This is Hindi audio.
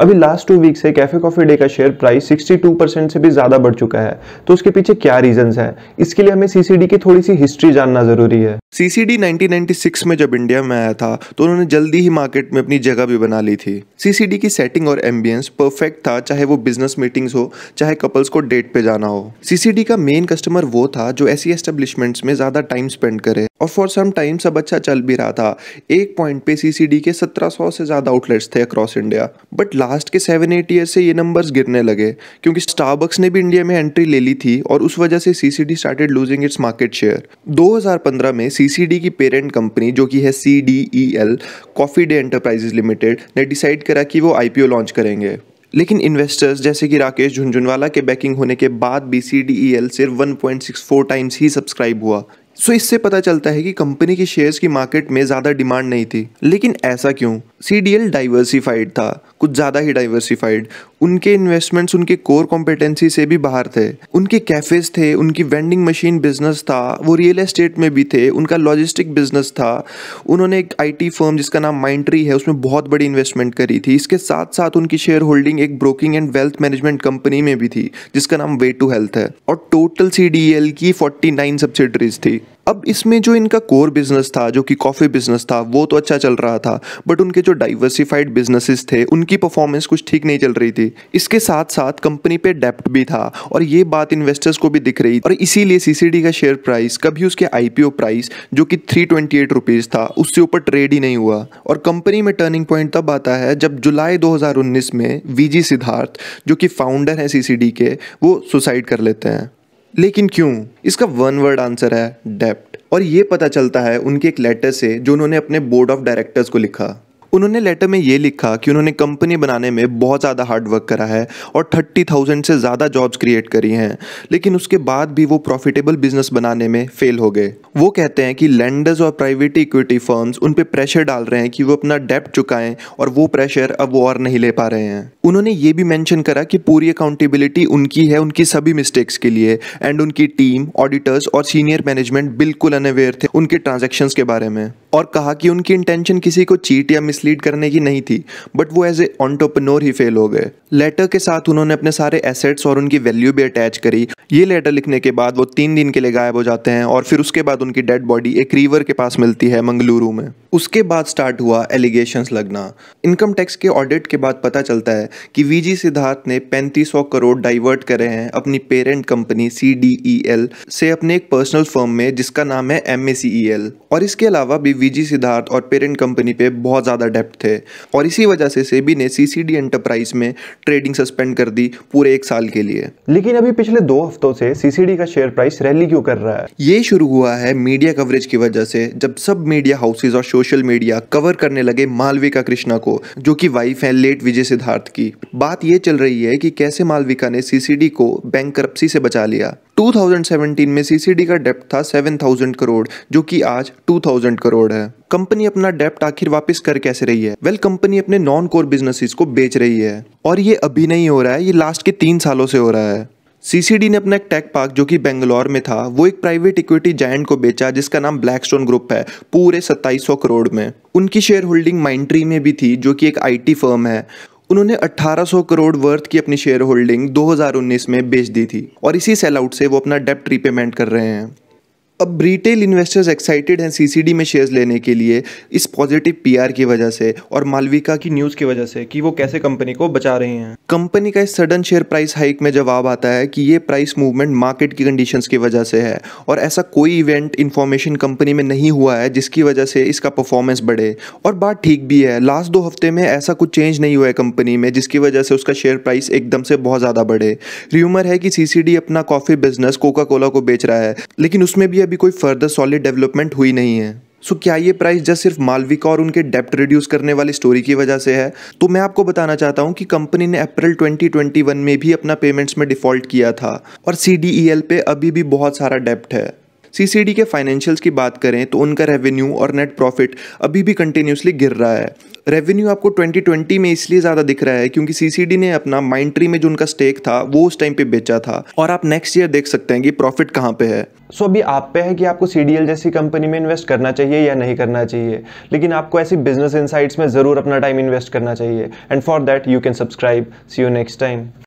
अभी लास्ट टू वीक से कैफे कॉफी डे का शेयर प्राइस 62 परसेंट से भी ज्यादा बढ़ चुका है तो उसके पीछे क्या रीजन है इसके लिए हमें सीसीडी की थोड़ी सी हिस्ट्री जानना जरूरी है सीसीडी 1996 में जब इंडिया में आया था तो उन्होंने जल्दी ही मार्केट में अपनी जगह भी बना ली थी सीसीडी की सेटिंग और एम्बियंस परफेक्ट था चाहे वो बिजनेस मीटिंग हो चाहे कपल्स को डेट पे जाना हो सीसीडी का मेन कस्टमर वो था जो ऐसी एस्टेब्लिशमेंट्स e में ज्यादा टाइम स्पेंड करे और फॉर सम टाइम सब अच्छा चल भी रहा था एक पॉइंट पे सीसीडी के 1700 से ज़्यादा आउटलेट्स थे अक्रॉस इंडिया बट लास्ट के सेवन एट ईयर से ये नंबर्स गिरने लगे क्योंकि स्टारबक्स ने भी इंडिया में एंट्री ले ली थी और उस वजह से CCD started losing its market share 2015 में सीसीडी की पेरेंट कंपनी जो कि है C D E L coffee day enterprises limited ने डिसाइड करा कि वो आई लॉन्च करेंगे लेकिन इन्वेस्टर्स जैसे कि राकेश झुंझुनवाला के बैकिंग होने के बाद B C D E L सिर्फ 1.64 टाइम्स ही सब्सक्राइब हुआ सो so, इससे पता चलता है कि कंपनी के शेयर्स की मार्केट में ज़्यादा डिमांड नहीं थी लेकिन ऐसा क्यों सी डी एल डाइवर्सिफाइड था कुछ ज़्यादा ही डाइवर्सिफाइड उनके इन्वेस्टमेंट्स उनके कोर कॉम्पिटेंसी से भी बाहर थे उनके कैफेज थे उनकी वेंडिंग मशीन बिजनेस था वो रियल एस्टेट में भी थे उनका लॉजिस्टिक बिजनेस था उन्होंने एक आईटी फर्म जिसका नाम माइंट्री है उसमें बहुत बड़ी इन्वेस्टमेंट करी थी इसके साथ साथ उनकी शेयर होल्डिंग एक broking and wealth management company में भी थी जिसका नाम वे टू हेल्थ है और टोटल सी e की फोर्टी नाइन सब्सिडरीज थी अब इसमें जो इनका कोर बिजनेस था जो कि कॉफ़ी बिजनेस था वो तो अच्छा चल रहा था बट उनके जो डाइवर्सिफाइड बिजनेसेस थे उनकी परफॉर्मेंस कुछ ठीक नहीं चल रही थी इसके साथ साथ कंपनी पे डेप्ट भी था और ये बात इन्वेस्टर्स को भी दिख रही और इसीलिए सी का शेयर प्राइस कभी उसके आई प्राइस जो कि थ्री ट्वेंटी एट रुपीज़ था उससे ऊपर ट्रेड ही नहीं हुआ और कंपनी में टर्निंग पॉइंट तब आता है जब जुलाई दो में वीजी सिद्धार्थ जो कि फाउंडर हैं सीसीडी के वो सुसाइड कर लेते हैं लेकिन क्यों इसका वन वर्ड आंसर है डेप्ट और ये पता चलता है उनके एक लेटर से जो उन्होंने अपने बोर्ड ऑफ डायरेक्टर्स को लिखा उन्होंने लेटर में ये लिखा कि उन्होंने कंपनी बनाने में बहुत ज़्यादा हार्डवर्क करा है और थर्टी थाउजेंड से ज़्यादा जॉब्स क्रिएट करी हैं लेकिन उसके बाद भी वो प्रॉफिटेबल बिजनेस बनाने में फेल हो गए वो कहते हैं कि लैंडर्स और प्राइवेट इक्विटी फर्म्स उन पर प्रेशर डाल रहे हैं कि वो अपना डेप चुकाएं और वो प्रेशर अब वो और नहीं ले पा रहे हैं उन्होंने ये भी मैंशन करा कि पूरी अकाउंटेबिलिटी उनकी है उनकी सभी मिस्टेक्स के लिए एंड उनकी टीम ऑडिटर्स और सीनियर मैनेजमेंट बिल्कुल अनअवेयर थे उनके ट्रांजेक्शन के बारे में और कहा कि उनकी इंटेंशन किसी को चीट या मिस मिसलीड करने की नहीं थी बट वो एज ए ऑनटोपनोर ही फेल हो गए लेटर के साथ उन्होंने अपने सारे एसेट्स और उनकी वैल्यू भी अटैच करी ये लेटर लिखने के बाद वो तीन दिन के लिए गायब हो जाते हैं और फिर उसके बाद उनकी डेड बॉडी एक रीवर के पास मिलती है मंगलुरु में उसके बाद स्टार्ट हुआ एलिगेशन लगना इनकम टैक्स के ऑडिट के बाद पता चलता है कि वीजी सिद्धार्थ ने पैंतीस करोड़ डाइवर्ट करे हैं अपनी पेरेंट कंपनी सी से अपने एक पर्सनल फर्म में जिसका नाम है एम e और इसके अलावा भी वीजी सिद्धार्थ और पेरेंट कंपनी पे बहुत ज़्यादा अडेप्ट थे और इसी वजह से सेबी ने सीसीडी एंटरप्राइज में ट्रेडिंग सस्पेंड कर दी पूरे एक साल के लिए लेकिन अभी पिछले दो हफ्तों से सीसीडी का शेयर प्राइस रैली क्यों कर रहा है ये शुरू हुआ है मीडिया कवरेज की वजह से जब सब मीडिया हाउसेज और सोशल मीडिया कवर करने लगे मालविका कृष्णा को जो की वाइफ है लेट विजय सिद्धार्थ की बात यह चल रही है की कैसे मालविका ने सीसीडी को बैंक से बचा लिया 2017 में सीसीडी का डेप्ट था 7000 करोड़ जो कि आज 2000 करोड़ है कंपनी अपना डेप्ट आखिर वापस कर कैसे रही है वेल well, कंपनी अपने नॉन कोर बिजनेसेस को बेच रही है और ये अभी नहीं हो रहा है ये लास्ट के तीन सालों से हो रहा है सीसीडी ने अपना एक टेक पार्क जो कि बेंगलोर में था वो एक प्राइवेट इक्विटी जायंट को बेचा जिसका नाम ब्लैकस्टोन ग्रुप है पूरे 2700 करोड़ में उनकी शेयर होल्डिंग माइंट्री में भी थी जो कि एक आईटी फर्म है उन्होंने 1800 करोड़ वर्थ की अपनी शेयर होल्डिंग 2019 में बेच दी थी और इसी सेल आउट से वो अपना डेप्ट रीपेमेंट कर रहे हैं अब रिटेल इन्वेस्टर्स एक्साइटेड हैं सीसीडी में शेयर्स लेने के लिए इस पॉजिटिव पीआर की वजह से और मालविका की न्यूज़ की वजह से कि वो कैसे कंपनी को बचा रहे हैं कंपनी का इस सडन शेयर प्राइस हाइक में जवाब आता है कि ये प्राइस मूवमेंट मार्केट की कंडीशंस की वजह से है और ऐसा कोई इवेंट इन्फॉर्मेशन कंपनी में नहीं हुआ है जिसकी वजह से इसका परफॉर्मेंस बढ़े और बात ठीक भी है लास्ट दो हफ्ते में ऐसा कुछ चेंज नहीं हुआ है कंपनी में जिसकी वजह से उसका शेयर प्राइस एकदम से बहुत ज़्यादा बढ़े र्यूमर है कि सीसीडी अपना कॉफ़ी बिजनेस कोका कोला को बेच रहा है लेकिन उसमें भी भी कोई फर्दर सॉलिड डेवलपमेंट हुई नहीं है सो क्या ये प्राइस जस्ट सिर्फ मालविका और उनके डेप्ट रिड्यूस करने वाली स्टोरी की वजह से है तो मैं आपको बताना चाहता हूँ कि कंपनी ने अप्रैल 2021 में भी अपना पेमेंट्स में डिफॉल्ट किया था और सी e पे अभी भी बहुत सारा डेप्ट है सीसीडी के फाइनेंशियल्स की बात करें तो उनका रेवेन्यू और नेट प्रॉफिट अभी भी कंटिन्यूसली गिर रहा है रेवेन्यू आपको 2020 में इसलिए ज़्यादा दिख रहा है क्योंकि सीसीडी ने अपना माइंड ट्री में जो उनका स्टेक था वो उस टाइम पे बेचा था और आप नेक्स्ट ईयर देख सकते हैं कि प्रॉफिट कहाँ पे है सो so, अभी आप पे है कि आपको सी जैसी कंपनी में इन्वेस्ट करना चाहिए या नहीं करना चाहिए लेकिन आपको ऐसी बिजनेस इंसाइट्स में ज़रूर अपना टाइम इन्वेस्ट करना चाहिए and for that you can subscribe see you next time